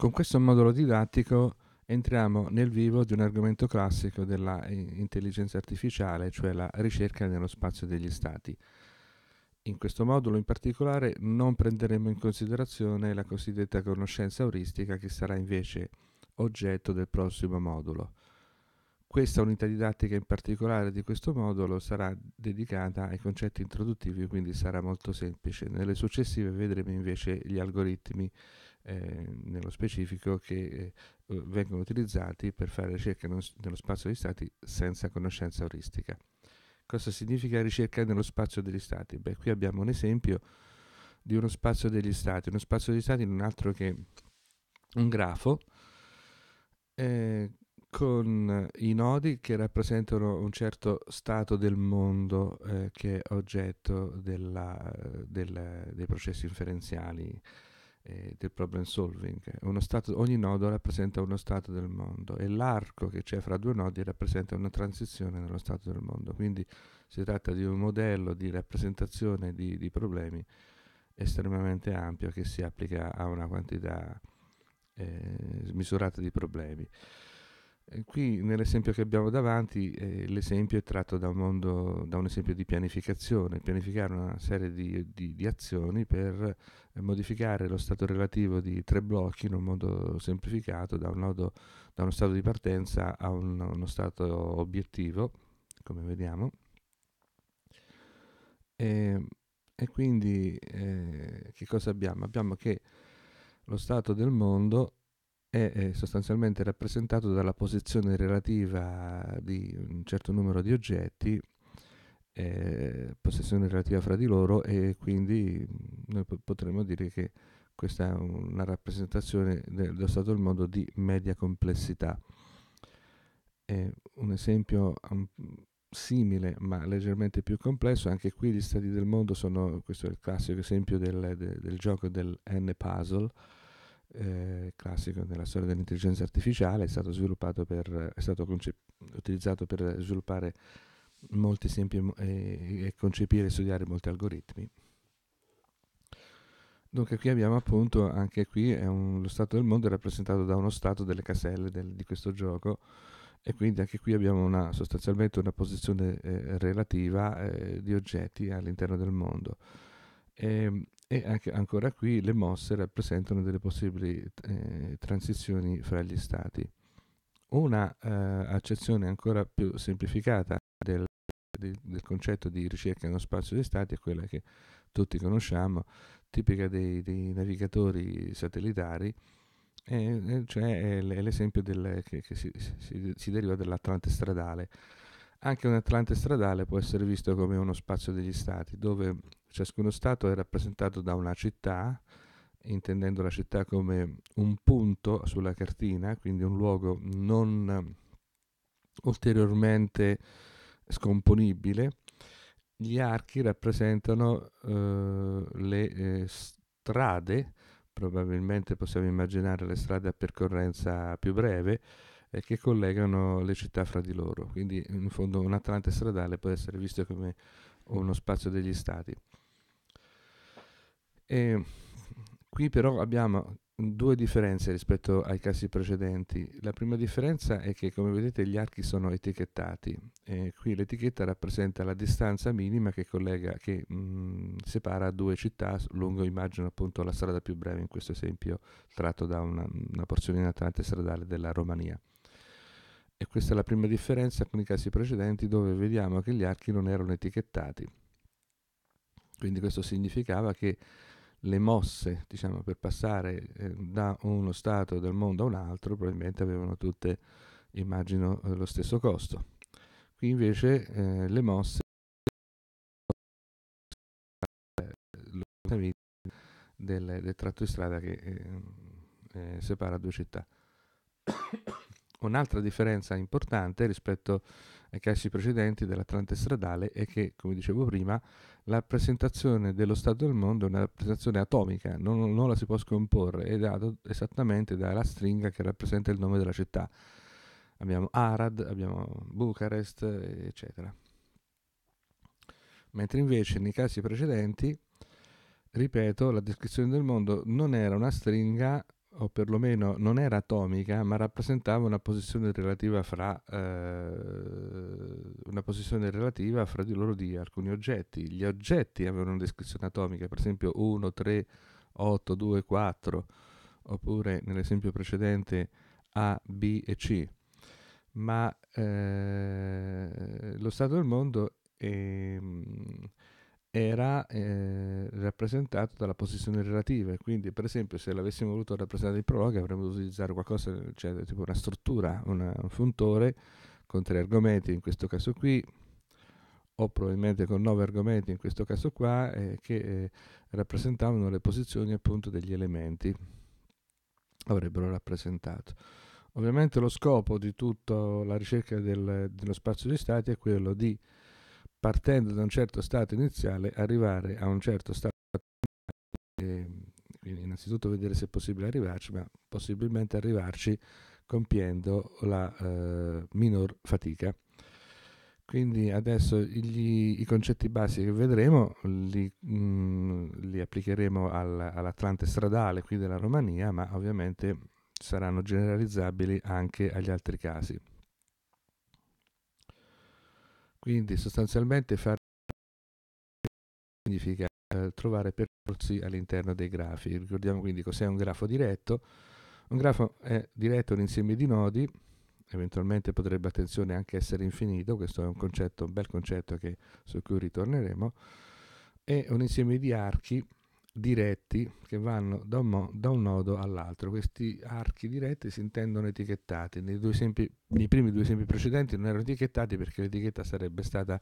Con questo modulo didattico entriamo nel vivo di un argomento classico della eh, intelligenza artificiale, cioè la ricerca nello spazio degli stati. In questo modulo in particolare non prenderemo in considerazione la cosiddetta conoscenza auristica che sarà invece oggetto del prossimo modulo. Questa unità didattica in particolare di questo modulo sarà dedicata ai concetti introduttivi, quindi sarà molto semplice. Nelle successive vedremo invece gli algoritmi eh, nello specifico che eh, vengono utilizzati per fare ricerca nello spazio degli stati senza conoscenza euristica. Cosa significa ricerca nello spazio degli stati? Beh, qui abbiamo un esempio di uno spazio degli stati. Uno spazio degli stati non altro che un grafo eh, con i nodi che rappresentano un certo stato del mondo eh, che è oggetto della, della, dei processi inferenziali eh, del problem solving. Stato, ogni nodo rappresenta uno stato del mondo e l'arco che c'è fra due nodi rappresenta una transizione nello stato del mondo. Quindi si tratta di un modello di rappresentazione di, di problemi estremamente ampio che si applica a una quantità eh, smisurata di problemi. Qui nell'esempio che abbiamo davanti eh, l'esempio è tratto da un, mondo, da un, esempio di pianificazione, pianificare una serie di, di, di azioni per eh, modificare lo stato relativo di tre blocchi in un modo semplificato da, un nodo, da uno stato di partenza a un, uno stato obiettivo, come vediamo. E, e quindi eh, che cosa abbiamo? Abbiamo che lo stato del mondo è sostanzialmente rappresentato dalla posizione relativa di un certo numero di oggetti, eh, posizione relativa fra di loro e quindi noi potremmo dire che questa è una rappresentazione dello stato del mondo di media complessità. Eh, un esempio um, simile ma leggermente più complesso, anche qui gli stati del mondo sono, questo è il classico esempio del, del, del gioco del N-Puzzle, eh, classico nella storia dell'intelligenza artificiale, è stato, sviluppato per, è stato concep- utilizzato per sviluppare molti esempi eh, e concepire e studiare molti algoritmi. Dunque qui abbiamo appunto, anche qui un, lo stato del mondo è rappresentato da uno stato delle caselle del, di questo gioco e quindi anche qui abbiamo una, sostanzialmente una posizione eh, relativa eh, di oggetti all'interno del mondo. E, ehm, e anche, ancora qui le mosse rappresentano delle possibili eh, transizioni fra gli stati. Una eh, accezione ancora più semplificata del, del, del, concetto di ricerca nello spazio dei stati è quella che tutti conosciamo, tipica dei, dei navigatori satellitari, eh, cioè è l'esempio del, che, che si, si, si deriva dall'Atlante stradale anche un Atlante stradale può essere visto come uno spazio degli stati, dove ciascuno stato è rappresentato da una città, intendendo la città come un punto sulla cartina, quindi un luogo non ulteriormente scomponibile. Gli archi rappresentano eh, le eh, strade, probabilmente possiamo immaginare le strade a percorrenza più breve, e che collegano le città fra di loro. Quindi in fondo un atlante stradale può essere visto come uno spazio degli stati. E qui però abbiamo due differenze rispetto ai casi precedenti. La prima differenza è che come vedete gli archi sono etichettati. E qui l'etichetta rappresenta la distanza minima che, collega, che mh, mm, separa due città lungo immagino appunto la strada più breve in questo esempio tratto da una, una porzione di atlante stradale della Romania. E questa è la prima differenza con i casi precedenti dove vediamo che gli archi non erano etichettati. Quindi questo significava che le mosse, diciamo, per passare eh, da uno stato del mondo a un altro, probabilmente avevano tutte, immagino, eh, lo stesso costo. Qui invece eh, le mosse del, eh, del tratto di strada che eh, separa due città. Un'altra differenza importante rispetto ai casi precedenti dell'Atlante stradale è che, come dicevo prima, la presentazione dello Stato del mondo è una presentazione atomica, non, non la si può scomporre, è data esattamente dalla stringa che rappresenta il nome della città. Abbiamo Arad, abbiamo Bucarest, eccetera. Mentre invece nei casi precedenti, ripeto, la descrizione del mondo non era una stringa o perlomeno non era atomica, ma rappresentava una posizione relativa fra, eh, una posizione relativa fra di loro di alcuni oggetti. Gli oggetti avevano una descrizione atomica, per esempio 1, 3, 8, 2, 4, oppure nell'esempio precedente A, B e C. Ma eh, lo stato del mondo è, ehm, era eh, rappresentato dalla posizione relativa. Quindi, per esempio, se l'avessimo voluto rappresentare in prologa, avremmo dovuto utilizzare qualcosa, cioè tipo una struttura, una, un funtore con tre argomenti, in questo caso qui, o probabilmente con nove argomenti, in questo caso qua, eh, che eh, rappresentavano le posizioni appunto degli elementi avrebbero rappresentato. Ovviamente lo scopo di tutta la ricerca del, dello spazio di stati è quello di partendo da un certo stato iniziale, arrivare a un certo stato iniziale, eh, innanzitutto vedere se è possibile arrivarci, ma possibilmente arrivarci compiendo la eh, minor fatica. Quindi adesso gli, i concetti basi che vedremo li, mh, mm, li applicheremo al, all'Atlante stradale qui della Romania, ma ovviamente saranno generalizzabili anche agli altri casi. Quindi sostanzialmente fare significa eh, trovare percorsi all'interno dei grafi. Ricordiamo quindi cos'è un grafo diretto. Un grafo è diretto un insieme di nodi, eventualmente potrebbe, attenzione, anche essere infinito, questo è un, concetto, un bel concetto che, su cui ritorneremo, e un insieme di archi diretti che vanno da un, mo- da un, nodo all'altro. Questi archi diretti si intendono etichettati. Nei, esempi, nei, primi due esempi precedenti non erano etichettati perché l'etichetta sarebbe stata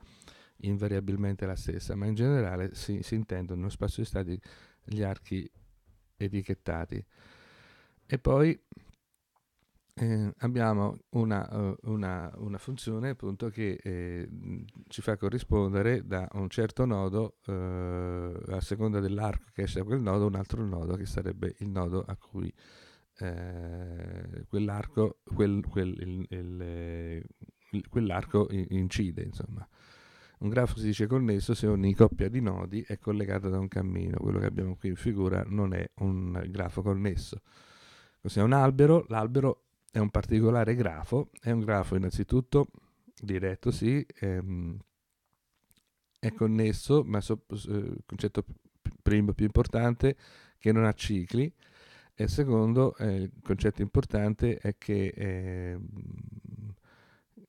invariabilmente la stessa, ma in generale si, si intendono nello spazio di stati gli archi etichettati. E poi eh, abbiamo una, eh, una, una, funzione appunto che eh, ci fa corrispondere da un certo nodo eh, a seconda dell'arco che esce da quel nodo un altro nodo che sarebbe il nodo a cui eh, quell'arco, quel, quel, il, il, il, eh, quell'arco incide insomma un grafo si dice connesso se ogni coppia di nodi è collegata da un cammino quello che abbiamo qui in figura non è un grafo connesso così è un albero l'albero è un particolare grafo, è un grafo innanzitutto diretto, sì, è, ehm, è connesso, ma so, eh, il concetto primo più importante che non ha cicli e secondo eh, il concetto importante è che, ehm,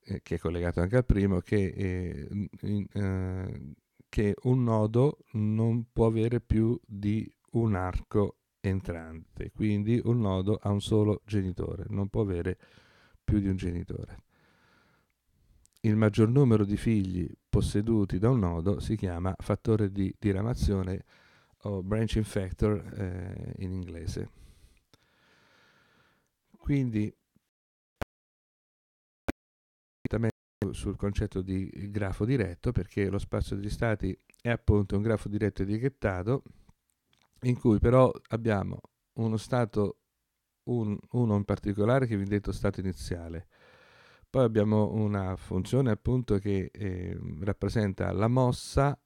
eh, che è collegato anche al primo, che, eh, in, eh, che un nodo non può avere più di un arco entrante, quindi un nodo ha un solo genitore, non può avere più di un genitore. Il maggior numero di figli posseduti da un nodo si chiama fattore di diramazione o branching factor eh, in inglese. Quindi sul concetto di grafo diretto perché lo spazio degli stati è appunto un grafo diretto etichettato in cui però abbiamo uno stato, un, uno in particolare che vi ho detto stato iniziale, poi abbiamo una funzione appunto che eh, rappresenta la mossa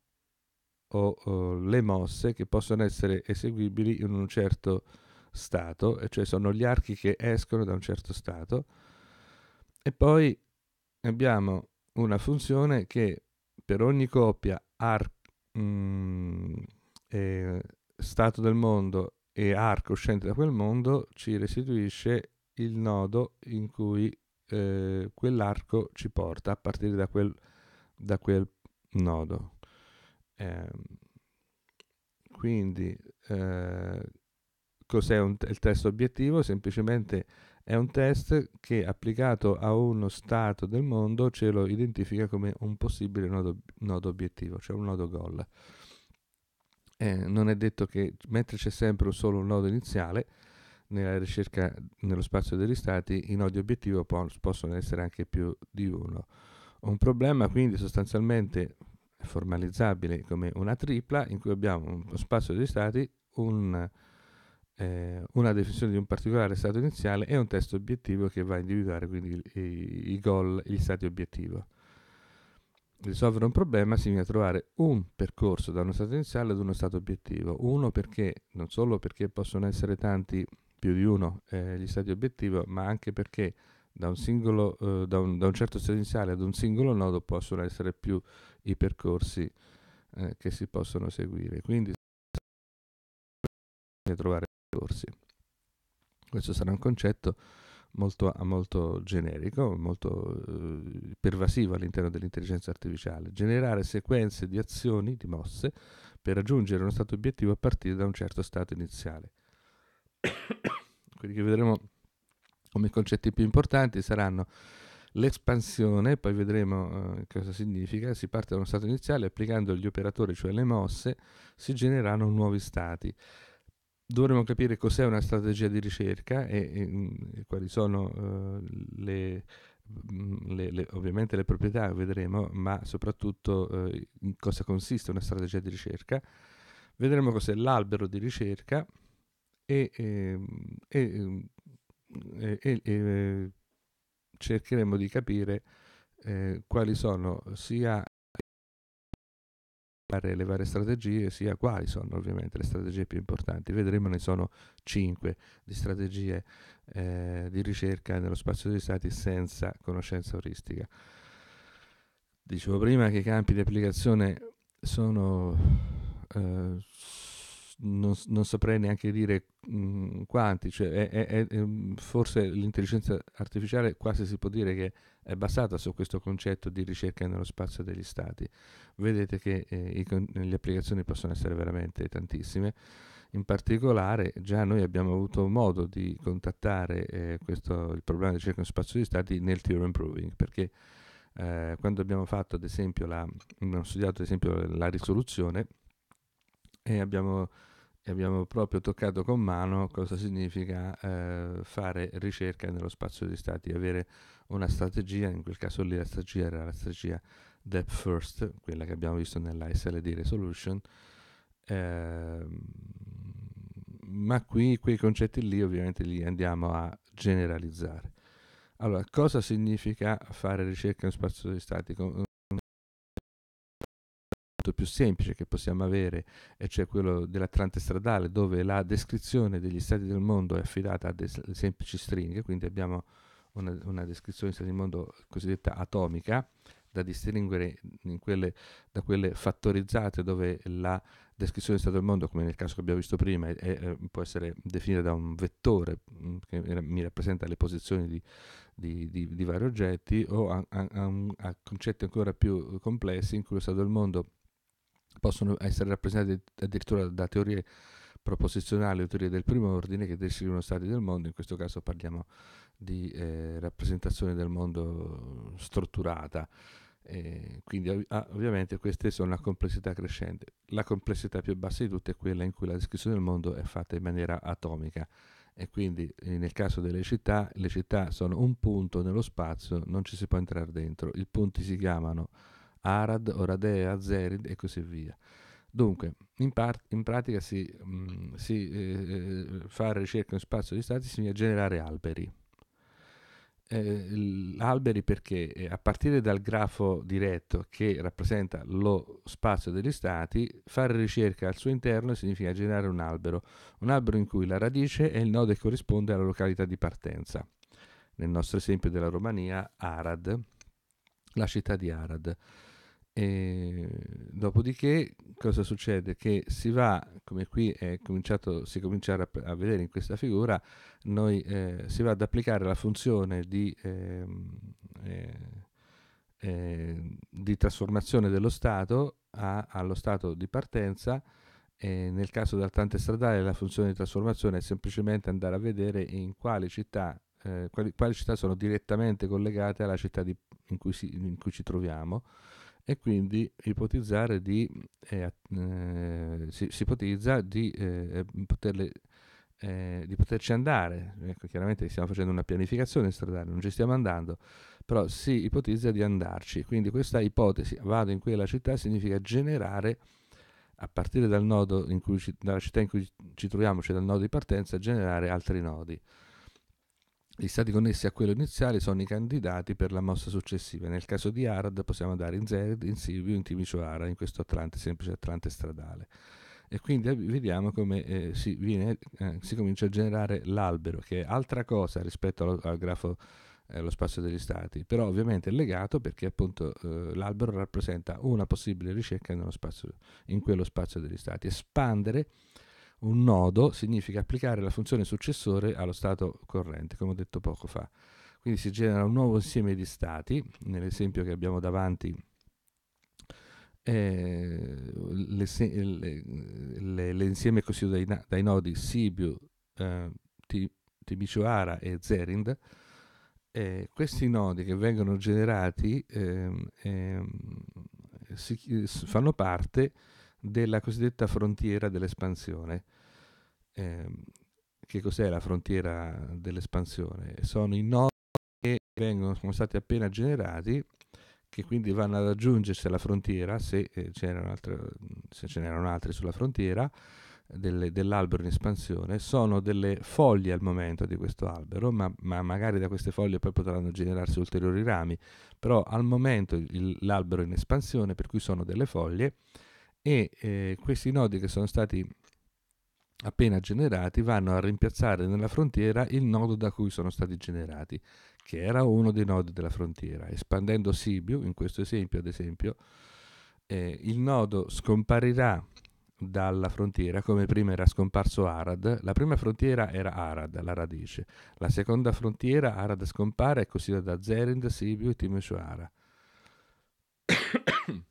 o, o, le mosse che possono essere eseguibili in un certo stato, e cioè sono gli archi che escono da un certo stato. E poi abbiamo una funzione che per ogni coppia ar- mh, mm, eh, stato del mondo e arco uscente da quel mondo ci restituisce il nodo in cui eh, quell'arco ci porta a partire da quel, da quel nodo. Eh, quindi eh, cos'è un, il test obiettivo? Semplicemente è un test che applicato a uno stato del mondo ce lo identifica come un possibile nodo, nodo obiettivo, cioè un nodo goal eh, non è detto che mentre c'è sempre solo un nodo iniziale, nella ricerca nello spazio degli stati i nodi obiettivo possono essere anche più di uno. Un problema quindi sostanzialmente formalizzabile come una tripla in cui abbiamo uno spazio degli stati, un, eh, una definizione di un particolare stato iniziale e un testo obiettivo che va a individuare quindi i, i goal, gli stati obiettivo risolvere un problema significa trovare un percorso da uno stato iniziale ad uno stato obiettivo. Uno perché, non solo perché possono essere tanti più di uno eh, gli stati obiettivo, ma anche perché da un, singolo, eh, da, un, da un, certo stato iniziale ad un singolo nodo possono essere più i percorsi eh, che si possono seguire. Quindi bisogna trovare percorsi. Questo sarà un concetto molto, molto generico, molto eh, pervasivo all'interno dell'intelligenza artificiale, generare sequenze di azioni, di mosse, per raggiungere uno stato obiettivo a partire da un certo stato iniziale. Quelli che vedremo come concetti più importanti saranno l'espansione, poi vedremo eh, cosa significa, si parte da uno stato iniziale, applicando gli operatori, cioè le mosse, si generano nuovi stati dovremmo capire cos'è una strategia di ricerca e, e, mm, e quali sono uh, le, mm, le, le, ovviamente le proprietà, vedremo, ma soprattutto uh, in cosa consiste una strategia di ricerca. Vedremo cos'è l'albero di ricerca e, ehm, e ehm, eh, cercheremo di capire eh, quali sono sia valutare le varie strategie, sia quali sono ovviamente le strategie più importanti. Vedremo, ne sono 5 di strategie eh, di ricerca nello spazio degli stati senza conoscenza auristica. Dicevo prima che i campi di applicazione sono, eh, non, non, saprei neanche dire mh, mhmm, quanti, cioè, è, è, è, mhmm, forse l'intelligenza artificiale quasi si può dire che è basata su questo concetto di ricerca nello spazio degli stati. Vedete che eh, i, le applicazioni possono essere veramente tantissime. In particolare già noi abbiamo avuto modo di contattare eh, questo, il problema di ricerca nello spazio degli stati nel Theorem Proving, perché eh, quando abbiamo fatto ad esempio la, abbiamo studiato ad esempio la risoluzione e abbiamo e abbiamo proprio toccato con mano cosa significa eh, fare ricerca nello spazio di stati, avere una strategia, in quel caso lì la strategia era la strategia Depth First, quella che abbiamo visto nella SLD Resolution, eh, ma qui quei concetti lì ovviamente li andiamo a generalizzare. Allora, cosa significa fare ricerca nello spazio di stati? molto più semplice che possiamo avere, e cioè quello dell'Atlante stradale, dove la descrizione degli stati del mondo è affidata a des- semplici stringhe, quindi abbiamo una, una descrizione di stati del mondo cosiddetta atomica, da distinguere quelle, da quelle fattorizzate dove la descrizione di stato del mondo, come nel caso che abbiamo visto prima, è, è, può essere definita da un vettore mm, che mi rappresenta le posizioni di, di, di, di vari oggetti, o a, a, a, a, concetti ancora più complessi in cui lo stato del mondo possono essere rappresentate addirittura da teorie proposizionali o teorie del primo ordine che descrivono stati del mondo, in questo caso parliamo di eh, rappresentazione del mondo strutturata. Eh, quindi ah, ovviamente queste sono la complessità crescente. La complessità più bassa di tutte è quella in cui la descrizione del mondo è fatta in maniera atomica e quindi eh, nel caso delle città, le città sono un punto nello spazio, non ci si può entrare dentro. I punti si chiamano Arad, Oradea, Azerid e così via. Dunque, in, part- in pratica si, mh, si eh, eh fare ricerca in spazio di stati significa generare alberi. Eh, alberi perché eh, a partire dal grafo diretto che rappresenta lo spazio degli stati, fare ricerca al suo interno significa generare un albero, un albero in cui la radice è il nodo che corrisponde alla località di partenza. Nel nostro esempio della Romania, Arad, la città di Arad. E dopodiché cosa succede? Che si va, come qui è cominciato, si comincia a, vedere in questa figura, noi, eh, si va ad applicare la funzione di, ehm, eh, eh, di trasformazione dello Stato a, allo Stato di partenza nel caso dell'altante stradale la funzione di trasformazione è semplicemente andare a vedere in quale città, eh, quali, quali città sono direttamente collegate alla città di, in, cui si, in, cui ci troviamo e quindi ipotizzare di, eh, eh, si, si, ipotizza di, eh, eh poterle, eh, di poterci andare. Ecco, chiaramente stiamo facendo una pianificazione stradale, non ci stiamo andando, però si ipotizza di andarci. Quindi questa ipotesi, vado in quella città, significa generare, a partire dal nodo in cui ci, dalla città in cui ci troviamo, cioè dal nodo di partenza, generare altri nodi. Gli stati connessi a quello iniziale sono i candidati per la mossa successiva. Nel caso di Arad possiamo andare in Zered, in Silvio, in Timicioara, in questo Atlante, semplice Atlante stradale. E quindi eh, vediamo come eh, si, viene, eh, si, comincia a generare l'albero, che è altra cosa rispetto allo, al grafo eh, spazio degli stati, però ovviamente è legato perché appunto eh, l'albero rappresenta una possibile ricerca spazio, in quello spazio degli stati. Espandere un nodo significa applicare la funzione successore allo stato corrente, come ho detto poco fa. Quindi si genera un nuovo insieme di stati, nell'esempio che abbiamo davanti eh, l'insieme costituito dai, dai, nodi Sibiu, eh, Timisoara e Zerind, eh, questi nodi che vengono generati eh, si, fanno parte della cosiddetta frontiera dell'espansione, Ehm, che cos'è la frontiera dell'espansione? Sono i nodi che vengono, sono stati appena generati, che quindi vanno ad aggiungersi alla frontiera, se, eh, altre, se ce n'erano altri sulla frontiera, delle, dell'albero in espansione, sono delle foglie al momento di questo albero, ma, ma, magari da queste foglie poi potranno generarsi ulteriori rami, però al momento il, l'albero è in espansione, per cui sono delle foglie, e eh, questi nodi che sono stati appena generati vanno a rimpiazzare nella frontiera il nodo da cui sono stati generati, che era uno dei nodi della frontiera. Espandendo Sibiu, in questo esempio ad esempio, eh, il nodo scomparirà dalla frontiera come prima era scomparso Arad. La prima frontiera era Arad, la radice. La seconda frontiera Arad scompare è costituita da Zerind, Sibiu e Timisoara.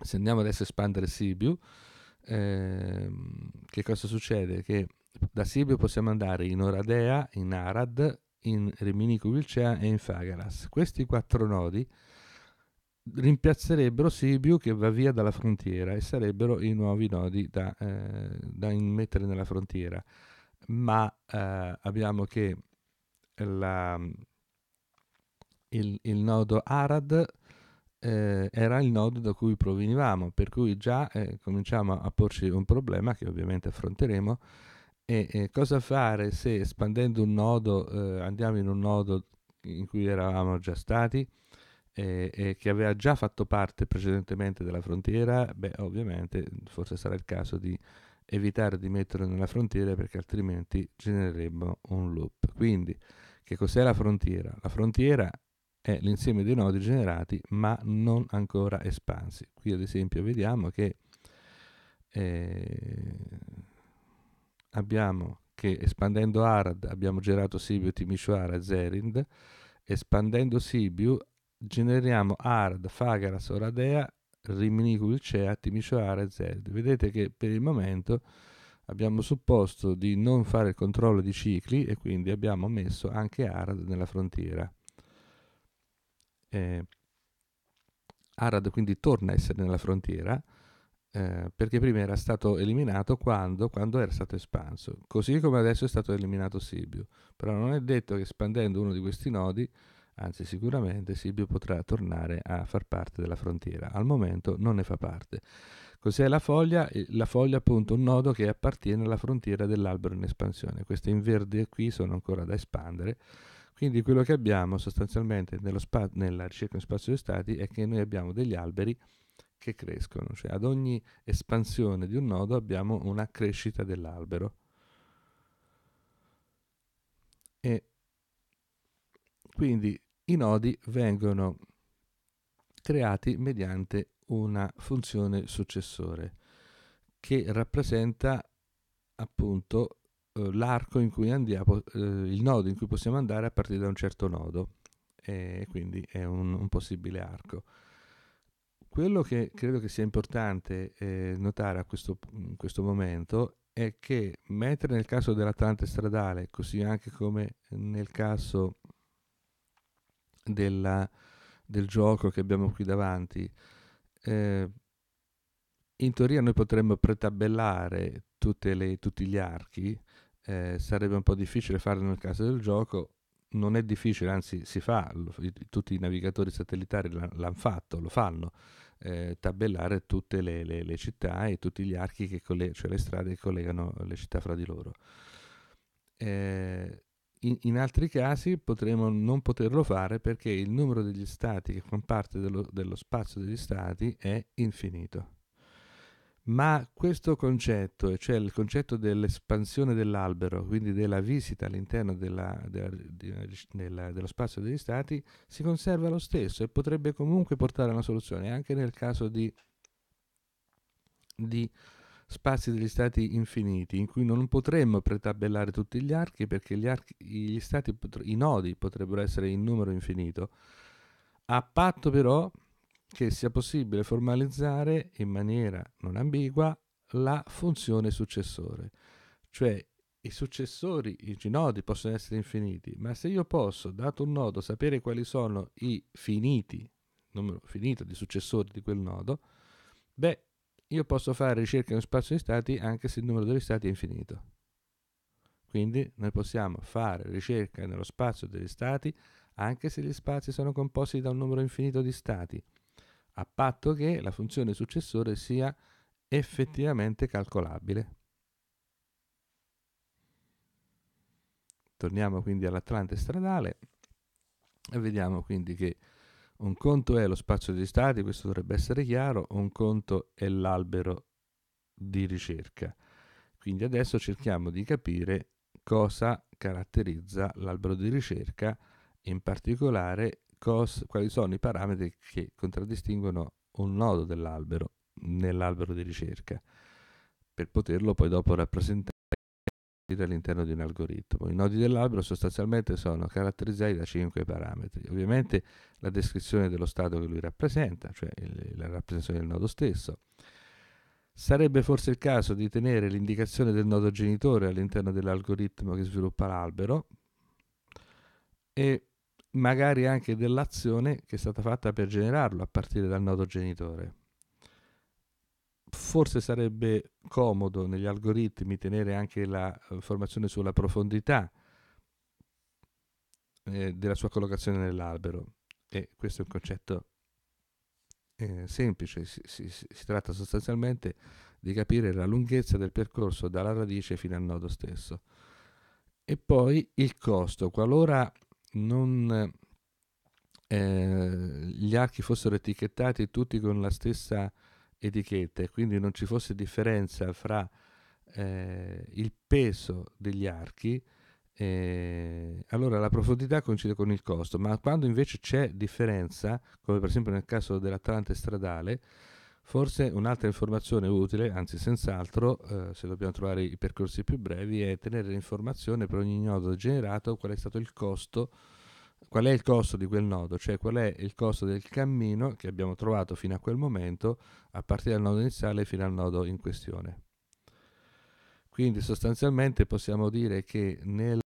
Se andiamo adesso a espandere Sibiu, Ehm, che cosa succede? Che da Sibio possiamo andare in Oradea, in Arad, in Riminico Vilcea e in Fagaras. Questi quattro nodi rimpiazzerebbero Sibiu che va via dalla frontiera e sarebbero i nuovi nodi da, eh, da mettere nella frontiera. Ma eh, abbiamo che la, il, il, nodo Arad eh, era il nodo da cui provenivamo, per cui già eh, cominciamo a porci un problema che ovviamente affronteremo. E, eh, cosa fare se espandendo un nodo eh, andiamo in un nodo in cui eravamo già stati e che aveva già fatto parte precedentemente della frontiera? Beh, ovviamente forse sarà il caso di evitare di metterlo nella frontiera perché altrimenti genereremmo un loop. Quindi, che cos'è la frontiera? La frontiera è l'insieme dei nodi generati ma non ancora espansi. Qui ad esempio vediamo che eh, abbiamo che espandendo Arad abbiamo generato Sibiu, Timisoara e Zerind, espandendo Sibiu generiamo Arad, Fagaras, Oradea, Rimini, Culcea, Timisoara e Zerind. Vedete che per il momento abbiamo supposto di non fare il controllo di cicli e quindi abbiamo messo anche Arad nella frontiera. Eh, Arad quindi torna a essere nella frontiera eh, perché prima era stato eliminato quando, quando, era stato espanso, così come adesso è stato eliminato Sibiu. Però non è detto che espandendo uno di questi nodi, anzi sicuramente Sibiu potrà tornare a far parte della frontiera. Al momento non ne fa parte. Cos'è la foglia? Eh, la foglia è appunto un nodo che appartiene alla frontiera dell'albero in espansione. Queste in verde qui sono ancora da espandere quindi quello che abbiamo sostanzialmente spa- nella ricerca in spazio di stati è che noi abbiamo degli alberi che crescono, cioè ad ogni espansione di un nodo abbiamo una crescita dell'albero. E quindi i nodi vengono creati mediante una funzione successore che rappresenta appunto eh, l'arco in cui andiamo, eh, il nodo in cui possiamo andare a partire da un certo nodo e quindi è un, un possibile arco. Quello che credo che sia importante eh, notare a questo, in questo momento è che mentre nel caso dell'Atlante stradale, così anche come nel caso della, del gioco che abbiamo qui davanti, eh, in teoria noi potremmo pretabellare le, tutti gli archi eh, sarebbe un po' difficile farlo nel caso del gioco, non è difficile, anzi si fa, tutti i navigatori satellitari l'hanno fatto, lo fanno, eh, tabellare tutte le, le, le, città e tutti gli archi, che colle- cioè le strade che collegano le città fra di loro. Eh, in, in, altri casi potremmo non poterlo fare perché il numero degli stati che fanno parte dello, dello spazio degli stati è infinito. Ma questo concetto, cioè il concetto dell'espansione dell'albero, quindi della visita all'interno della, della, della, dello spazio degli stati, si conserva lo stesso e potrebbe comunque portare a una soluzione, anche nel caso di, di spazi degli stati infiniti, in cui non potremmo pretabellare tutti gli archi, perché gli, archi, gli stati, i nodi potrebbero essere in numero infinito, a patto però che sia possibile formalizzare in maniera non ambigua la funzione successore, cioè i successori, i nodi possono essere infiniti, ma se io posso, dato un nodo, sapere quali sono i finiti, numero finito di successori di quel nodo, beh, io posso fare ricerca in uno spazio di stati anche se il numero degli stati è infinito. Quindi noi possiamo fare ricerca nello spazio degli stati anche se gli spazi sono composti da un numero infinito di stati a patto che la funzione successore sia effettivamente calcolabile. Torniamo quindi all'Atlante stradale e vediamo quindi che un conto è lo spazio di stati, questo dovrebbe essere chiaro, un conto è l'albero di ricerca. Quindi adesso cerchiamo di capire cosa caratterizza l'albero di ricerca, in particolare cos, quali sono i parametri che contraddistinguono un nodo dell'albero nell'albero di ricerca per poterlo poi dopo rappresentare all'interno di un algoritmo. I nodi dell'albero sostanzialmente sono caratterizzati da cinque parametri. Ovviamente la descrizione dello stato che lui rappresenta, cioè il, la rappresentazione del nodo stesso. Sarebbe forse il caso di tenere l'indicazione del nodo genitore all'interno dell'algoritmo che sviluppa l'albero e magari anche dell'azione che è stata fatta per generarlo a partire dal nodo genitore. Forse sarebbe comodo negli algoritmi tenere anche la informazione eh, sulla profondità eh, della sua collocazione nell'albero e questo è un concetto eh, semplice, si, si, si tratta sostanzialmente di capire la lunghezza del percorso dalla radice fino al nodo stesso. E poi il costo, qualora non, eh, gli archi fossero etichettati tutti con la stessa etichetta e quindi non ci fosse differenza fra eh, il peso degli archi, eh, allora la profondità coincide con il costo, ma quando invece c'è differenza, come per esempio nel caso dell'Atlante stradale, Forse un'altra informazione utile, anzi senz'altro, eh, se dobbiamo trovare i percorsi più brevi, è tenere l'informazione per ogni nodo generato qual è stato il costo, qual è il costo di quel nodo, cioè qual è il costo del cammino che abbiamo trovato fino a quel momento, a partire dal nodo iniziale fino al nodo in questione. Quindi sostanzialmente possiamo dire che nel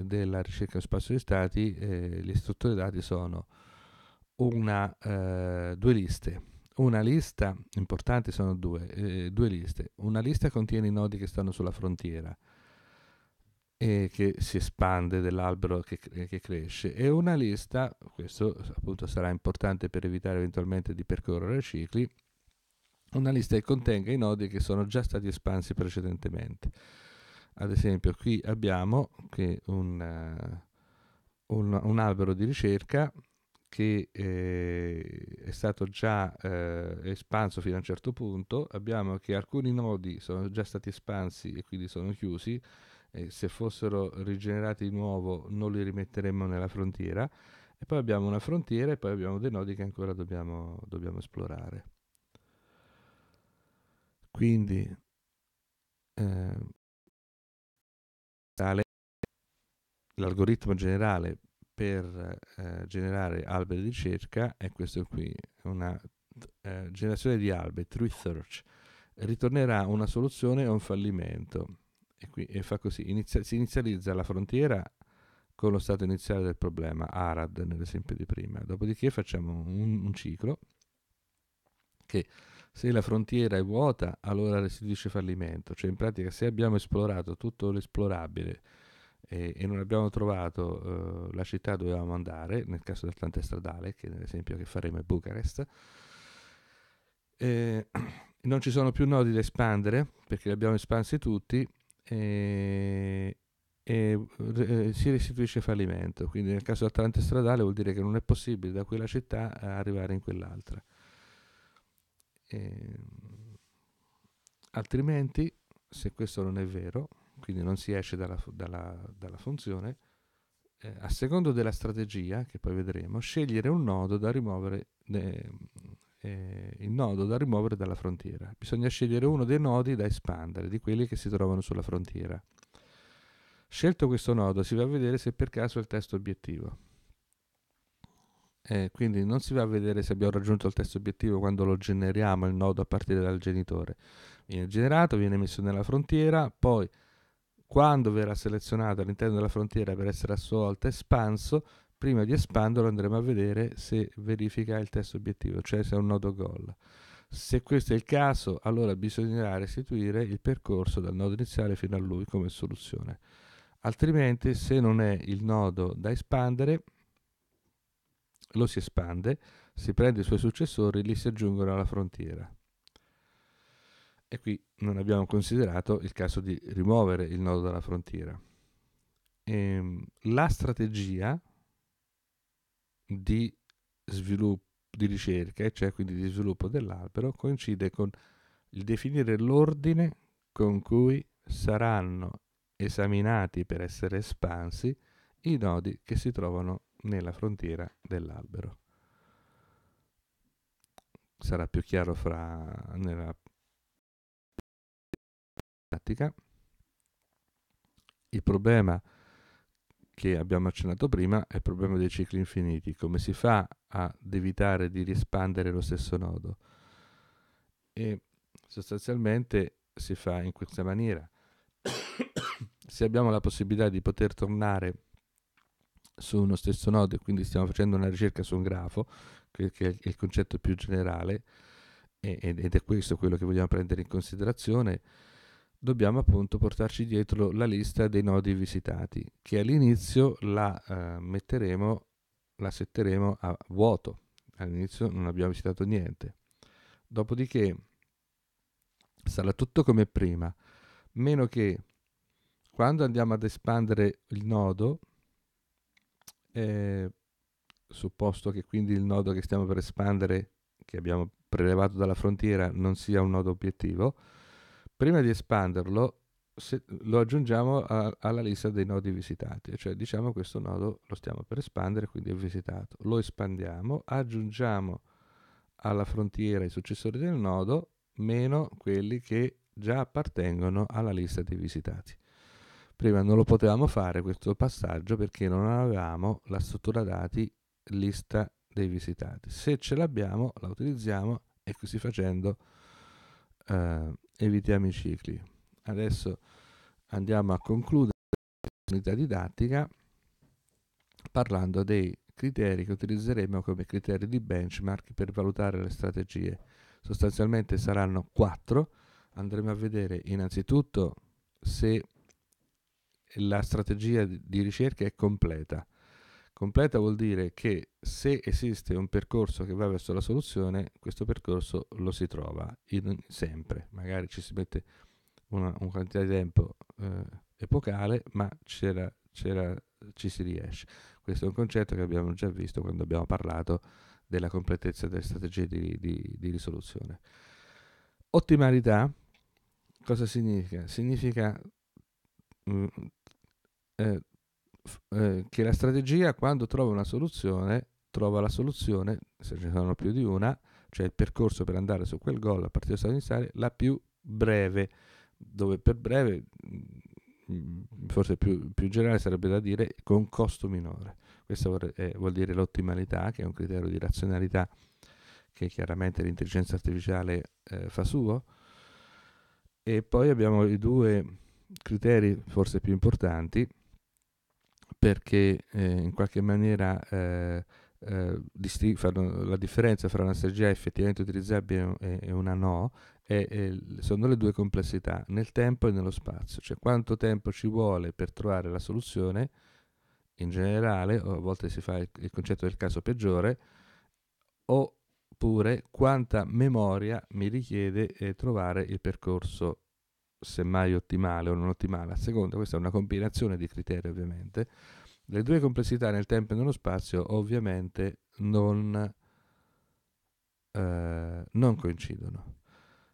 della ricerca in spazio di stati eh, gli istruttori dati sono una, eh, due liste. Una lista, importanti sono due, eh, due liste. Una lista contiene i nodi che stanno sulla frontiera e che si espande dell'albero che, che, cresce e una lista, questo appunto sarà importante per evitare eventualmente di percorrere cicli, una lista che contenga i nodi che sono già stati espansi precedentemente. Ad esempio qui abbiamo un, eh, un, un albero di ricerca che eh, è stato già eh, espanso fino a un certo punto, abbiamo che alcuni nodi sono già stati espansi e quindi sono chiusi, eh, se fossero rigenerati di nuovo non li rimetteremmo nella frontiera, e poi abbiamo una frontiera e poi abbiamo dei nodi che ancora dobbiamo, dobbiamo esplorare. Quindi, ehm, tale l'algoritmo generale per eh, generare alberi di ricerca è questo qui, una eh, generazione di alberi, search. ritornerà una soluzione o un fallimento. E, qui, e fa così, inizia, si inizializza la frontiera con lo stato iniziale del problema, ARAD nell'esempio di prima, dopodiché facciamo un, un ciclo che se la frontiera è vuota allora restituisce fallimento, cioè in pratica se abbiamo esplorato tutto l'esplorabile, e, e non abbiamo trovato uh, la città dove dovevamo andare, nel caso dell'Atlante Stradale, che nell'esempio che faremo è Bucarest. Eh, non ci sono più nodi da espandere perché li abbiamo espansi tutti e, e eh, si restituisce fallimento. Quindi nel caso dell'Atlante Stradale vuol dire che non è possibile da quella città eh, arrivare in quell'altra. Eh, altrimenti, se questo non è vero, quindi non si esce dalla, dalla, dalla funzione, eh, a secondo della strategia, che poi vedremo, scegliere un nodo da rimuovere, eh, eh, il nodo da rimuovere dalla frontiera. Bisogna scegliere uno dei nodi da espandere, di quelli che si trovano sulla frontiera. Scelto questo nodo si va a vedere se per caso è il testo obiettivo. Eh, quindi non si va a vedere se abbiamo raggiunto il testo obiettivo quando lo generiamo il nodo a partire dal genitore. Viene generato, viene messo nella frontiera, poi quando verrà selezionato all'interno della frontiera per essere assolto espanso, prima di espanderlo andremo a vedere se verifica il test obiettivo, cioè se è un nodo goal. Se questo è il caso, allora bisognerà restituire il percorso dal nodo iniziale fino a lui come soluzione. Altrimenti, se non è il nodo da espandere, lo si espande, si prende i suoi successori e li si aggiungono alla frontiera. E qui non abbiamo considerato il caso di rimuovere il nodo dalla frontiera. E ehm, la strategia di sviluppo di ricerca, cioè quindi di sviluppo dell'albero, coincide con il definire l'ordine con cui saranno esaminati per essere espansi i nodi che si trovano nella frontiera dell'albero. Sarà più chiaro fra, nella pratica il problema che abbiamo accennato prima è il problema dei cicli infiniti, come si fa ad evitare di rispandere lo stesso nodo? E sostanzialmente si fa in questa maniera. Se abbiamo la possibilità di poter tornare su uno stesso nodo e quindi stiamo facendo una ricerca su un grafo, che, che è il concetto più generale, ed è questo quello che vogliamo prendere in considerazione, dobbiamo appunto portarci dietro la lista dei nodi visitati, che all'inizio la eh, metteremo, la setteremo a vuoto. All'inizio non abbiamo visitato niente. Dopodiché sarà tutto come prima, meno che quando andiamo ad espandere il nodo, eh, supposto che quindi il nodo che stiamo per espandere, che abbiamo prelevato dalla frontiera, non sia un nodo obiettivo, prima di espanderlo se, lo aggiungiamo a, alla lista dei nodi visitati, cioè diciamo questo nodo lo stiamo per espandere, quindi è visitato, lo espandiamo, aggiungiamo alla frontiera i successori del nodo meno quelli che già appartengono alla lista dei visitati. Prima non lo potevamo fare questo passaggio perché non avevamo la struttura dati lista dei visitati. Se ce l'abbiamo la utilizziamo e così facendo eh, evitiamo i cicli. Adesso andiamo a concludere l'unità didattica parlando dei criteri che utilizzeremo come criteri di benchmark per valutare le strategie. Sostanzialmente saranno quattro. Andremo a vedere innanzitutto se la strategia di ricerca è completa. Completa vuol dire che se esiste un percorso che va verso la soluzione, questo percorso lo si trova in, sempre. Magari ci si mette una, un quantità di tempo eh, epocale, ma c'era, c'era, ci si riesce. Questo è un concetto che abbiamo già visto quando abbiamo parlato della completezza delle strategie di, di, di risoluzione. Ottimalità, cosa significa? Significa mh, mm, eh, eh, che la strategia quando trova una soluzione, trova la soluzione, se ce ne sono più di una, cioè il percorso per andare su quel gol a partire statunitense, la più breve, dove per breve, mm, forse più, più generale sarebbe da dire, con costo minore. Questo eh, vuol dire l'ottimalità, che è un criterio di razionalità che chiaramente l'intelligenza artificiale eh, fa suo. E poi abbiamo i due criteri forse più importanti, perché eh, in qualche maniera eh, eh, distri- la differenza fra una strategia effettivamente utilizzabile e, e una no è, è, sono le due complessità, nel tempo e nello spazio, cioè quanto tempo ci vuole per trovare la soluzione in generale, o a volte si fa il, il concetto del caso peggiore, oppure quanta memoria mi richiede eh, trovare il percorso semmai ottimale o non ottimale a seconda, questa è una combinazione di criteri ovviamente, le due complessità nel tempo e nello spazio ovviamente non, eh, non coincidono.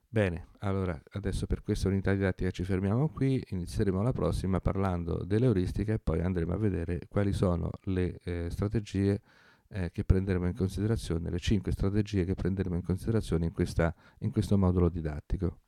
Bene, allora adesso per questa unità didattica ci fermiamo qui, inizieremo la prossima parlando delle euristiche e poi andremo a vedere quali sono le eh, strategie eh, che prenderemo in considerazione, le cinque strategie che prenderemo in considerazione in, questa, in questo modulo didattico.